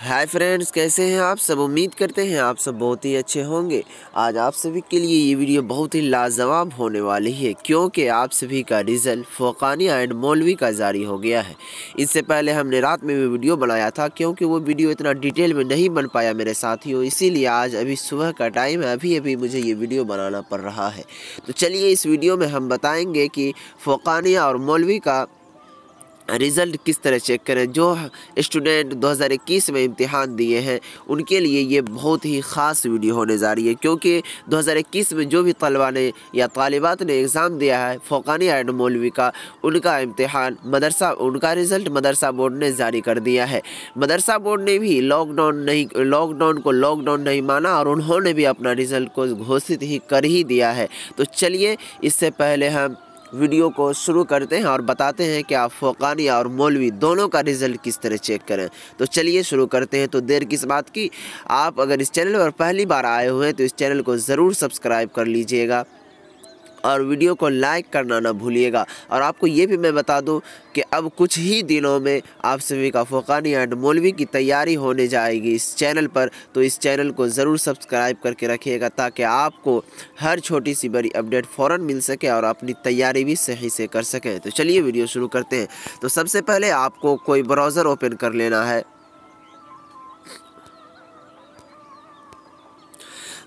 hi friends कैसे हैं आप सब उम्मीद करते हैं आप सब बहुत ही अच्छे होंगे आज आप सभी के लिए ये वीडियो बहुत ही लाजवाब होने वाली है क्योंकि आप सभी का रिज़ल्ट फोकानिया एंड मौलवी का जारी हो गया है इससे पहले हमने रात में भी वीडियो बनाया था क्योंकि वो वीडियो इतना डिटेल में नहीं बन पाया मेरे साथियों इसीलिए आज अभी सुबह का टाइम है अभी अभी मुझे ये वीडियो बनाना पड़ रहा है तो चलिए इस वीडियो में हम बताएँगे कि फोकानिया और मौलवी का रिज़ल्ट किस तरह चेक करें जो स्टूडेंट 2021 में इम्तिहान दिए हैं उनके लिए ये बहुत ही ख़ास वीडियो होने जा रही है क्योंकि 2021 में जो भी तलबा ने या तलबात ने एग्ज़ाम दिया है फ़ोकानी एंड मौलवी का उनका इम्तहान मदरसा उनका रिज़ल्ट मदरसा बोर्ड ने जारी कर दिया है मदरसा बोर्ड ने भी लॉकडाउन नहीं लॉकडाउन को लॉकडाउन नहीं माना और उन्होंने भी अपना रिज़ल्ट को घोषित ही कर ही दिया है तो चलिए इससे पहले हम वीडियो को शुरू करते हैं और बताते हैं कि आप फोकानी और मौलवी दोनों का रिज़ल्ट किस तरह चेक करें तो चलिए शुरू करते हैं तो देर किस बात की आप अगर इस चैनल पर पहली बार आए हुए हैं तो इस चैनल को ज़रूर सब्सक्राइब कर लीजिएगा और वीडियो को लाइक करना ना भूलिएगा और आपको ये भी मैं बता दूँ कि अब कुछ ही दिनों में आप सभी का फ़ुकानी एंड मौलवी की तैयारी होने जाएगी इस चैनल पर तो इस चैनल को ज़रूर सब्सक्राइब करके रखिएगा ताकि आपको हर छोटी सी बड़ी अपडेट फ़ौर मिल सके और अपनी तैयारी भी सही से कर सकें तो चलिए वीडियो शुरू करते हैं तो सबसे पहले आपको कोई ब्राउज़र ओपन कर लेना है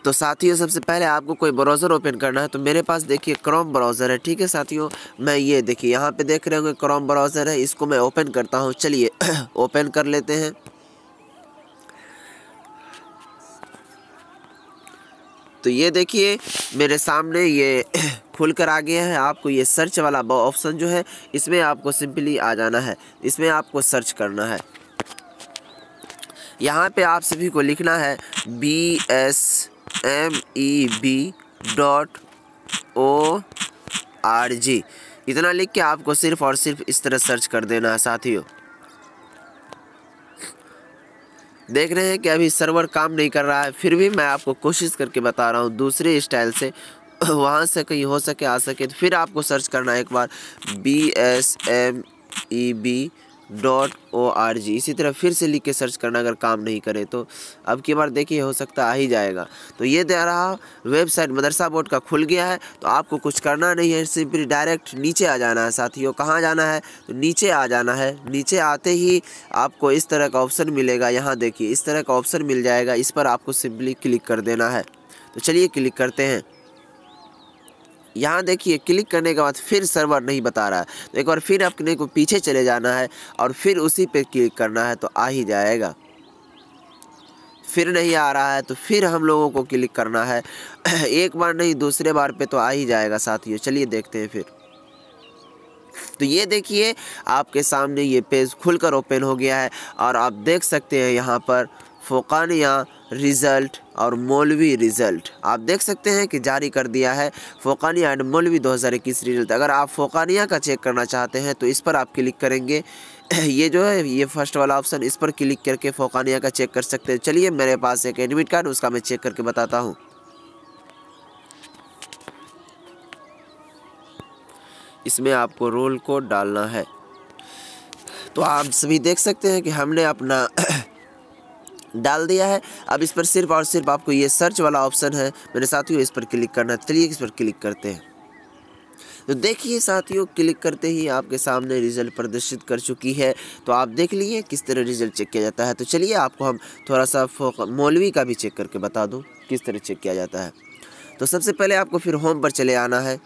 तो साथियों सबसे पहले आपको कोई ब्राउज़र ओपन करना है तो मेरे पास देखिए क्रोम ब्राउज़र है ठीक है साथियों मैं ये देखिए यहाँ पे देख रहे होंगे क्रोम ब्राउज़र है इसको मैं ओपन करता हूँ चलिए ओपन कर लेते हैं तो ये देखिए मेरे सामने ये खुल कर आ गया है आपको ये सर्च वाला ऑप्शन जो है इसमें आपको सिंपली आ जाना है इसमें आपको सर्च करना है यहाँ पे आप सभी को लिखना है B S M E B dot O R G इतना लिख के आपको सिर्फ और सिर्फ इस तरह सर्च कर देना है साथियों देख रहे हैं कि अभी सर्वर काम नहीं कर रहा है फिर भी मैं आपको कोशिश करके बता रहा हूँ दूसरे स्टाइल से वहाँ से कहीं हो सके आ सके तो फिर आपको सर्च करना है एक बार B S M E B dot O R G इसी तरह फिर से लिख के सर्च करना अगर काम नहीं करे तो अब की बार देखिए हो सकता आ ही जाएगा तो ये दे रहा वेबसाइट मदरसा बोर्ड का खुल गया है तो आपको कुछ करना नहीं है सिंपली डायरेक्ट नीचे आ जाना है साथियों कहाँ जाना है तो नीचे आ जाना है नीचे आते ही आपको इस तरह का ऑप्शन मिलेगा यहाँ देखिए इस तरह का ऑप्शन मिल जाएगा इस पर आपको सिंपली क्लिक कर देना है तो चलिए क्लिक करते हैं यहाँ देखिए क्लिक करने के बाद फिर सर्वर नहीं बता रहा है तो एक बार फिर अपने को पीछे चले जाना है और फिर उसी पे क्लिक करना है तो आ ही जाएगा फिर नहीं आ रहा है तो फिर हम लोगों को क्लिक करना है एक बार नहीं दूसरे बार पे तो आ ही जाएगा साथियों चलिए देखते हैं फिर तो ये देखिए आपके सामने ये पेज खुलकर ओपन हो गया है और आप देख सकते हैं यहाँ पर फोकानिया रिज़ल्ट और मौलवी रिज़ल्ट आप देख सकते हैं कि जारी कर दिया है फोकानिया एंड मौलवी 2021 रिज़ल्ट अगर आप फोकानिया का चेक करना चाहते हैं तो इस पर आप क्लिक करेंगे ये जो है ये फर्स्ट वाला ऑप्शन इस पर क्लिक करके फोकानिया का चेक कर सकते हैं चलिए मेरे पास एक एडमिट कार्ड उसका मैं चेक करके बताता हूँ इसमें आपको रोल कोड डालना है तो आप सभी देख सकते हैं कि हमने अपना डाल दिया है अब इस पर सिर्फ और सिर्फ आपको ये सर्च वाला ऑप्शन है मेरे साथियों इस पर क्लिक करना है चलिए इस पर क्लिक करते हैं तो देखिए साथियों क्लिक करते ही आपके सामने रिजल्ट प्रदर्शित कर चुकी है तो आप देख लीजिए किस तरह रिजल्ट चेक किया जाता है तो चलिए आपको हम थोड़ा सा मौलवी का भी चेक करके बता दूँ किस तरह चेक किया जाता है तो सबसे पहले आपको फिर होम पर चले आना है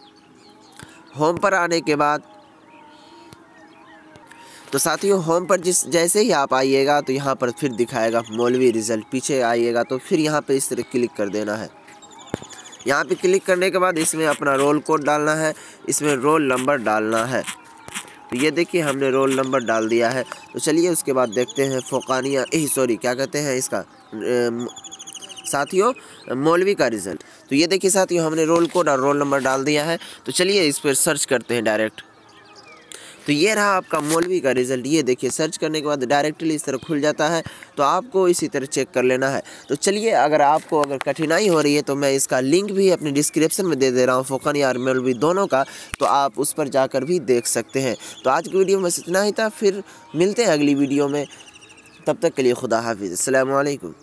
होम पर आने के बाद तो साथियों होम पर जिस जैसे ही आप आइएगा तो यहाँ पर फिर दिखाएगा मौलवी रिज़ल्ट पीछे आइएगा तो फिर यहाँ पर इस तरह क्लिक कर देना है यहाँ पे क्लिक करने के बाद इसमें अपना रोल कोड डालना है इसमें रोल नंबर डालना है तो ये देखिए हमने रोल नंबर डाल दिया है तो चलिए उसके बाद देखते हैं फोकानिया ए सॉरी क्या कहते हैं इसका साथियों मौलवी का रिज़ल्ट तो ये देखिए साथियों हमने रोल कोड और रोल नंबर डाल दिया है तो चलिए इस पर सर्च करते हैं डायरेक्ट तो ये रहा आपका मौलवी का रिजल्ट ये देखिए सर्च करने के बाद डायरेक्टली इस तरह खुल जाता है तो आपको इसी तरह चेक कर लेना है तो चलिए अगर आपको अगर कठिनाई हो रही है तो मैं इसका लिंक भी अपने डिस्क्रिप्शन में दे दे रहा हूँ फ़ोकन या मौलवी दोनों का तो आप उस पर जाकर भी देख सकते हैं तो आज की वीडियो में इतना ही था फिर मिलते हैं अगली वीडियो में तब तक के लिए खुदा हाफिज़ अल्लाम